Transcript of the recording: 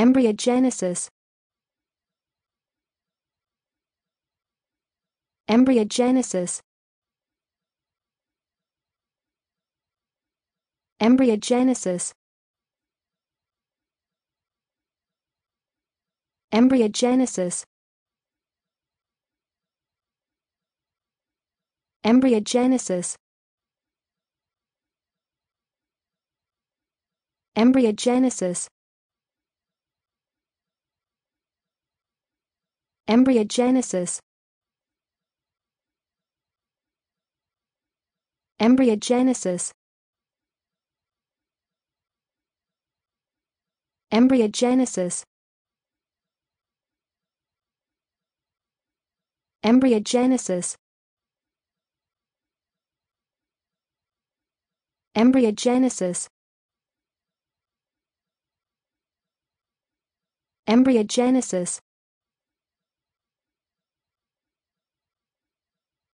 Embryogenesis Embryogenesis Embryogenesis Embryogenesis Embryogenesis Embryogenesis Embryogenesis Embryogenesis Embryogenesis Embryogenesis Embryogenesis Embryogenesis